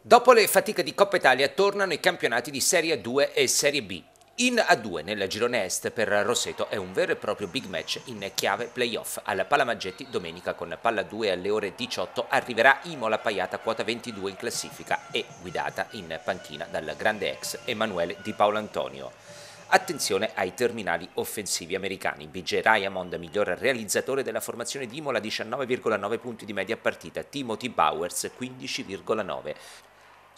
Dopo le fatiche di Coppa Italia tornano i campionati di Serie A2 e Serie B. In A2 nella girone est per Rosseto è un vero e proprio big match in chiave playoff. Alla Palamaggetti domenica con palla 2 alle ore 18 arriverà Imola Paiata quota 22 in classifica e guidata in panchina dal grande ex Emanuele Di Paolo Antonio. Attenzione ai terminali offensivi americani. BJ Diamond, miglior realizzatore della formazione di Imola, 19,9 punti di media partita. Timothy Bowers, 15,9.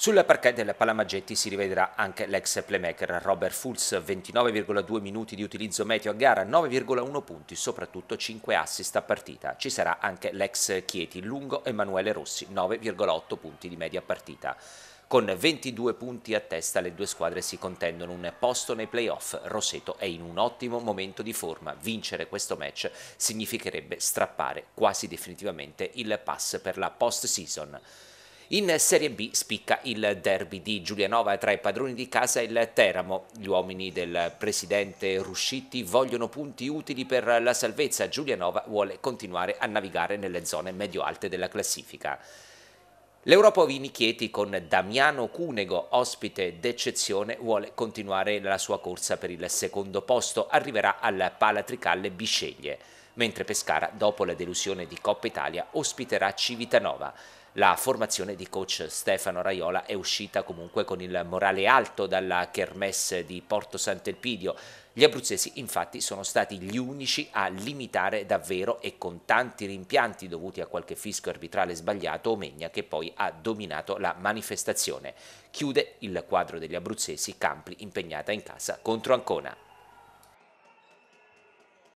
Sul parquet del Palamaggetti si rivedrà anche l'ex playmaker Robert Fulz, 29,2 minuti di utilizzo meteo a gara, 9,1 punti, soprattutto 5 assist a partita. Ci sarà anche l'ex Chieti Lungo Emanuele Rossi, 9,8 punti di media partita. Con 22 punti a testa le due squadre si contendono un posto nei playoff. Roseto è in un ottimo momento di forma. Vincere questo match significherebbe strappare quasi definitivamente il pass per la post-season. In Serie B spicca il derby di Giulianova tra i padroni di casa e il Teramo. Gli uomini del presidente Ruscitti vogliono punti utili per la salvezza. Giulianova vuole continuare a navigare nelle zone medio-alte della classifica. L'Europa Vini Chieti con Damiano Cunego, ospite d'eccezione, vuole continuare la sua corsa per il secondo posto. Arriverà al Palatricalle Bisceglie mentre Pescara, dopo la delusione di Coppa Italia, ospiterà Civitanova. La formazione di coach Stefano Raiola è uscita comunque con il morale alto dalla kermesse di Porto Sant'Elpidio. Gli abruzzesi infatti sono stati gli unici a limitare davvero e con tanti rimpianti dovuti a qualche fisco arbitrale sbagliato Omegna che poi ha dominato la manifestazione. Chiude il quadro degli abruzzesi Campli impegnata in casa contro Ancona.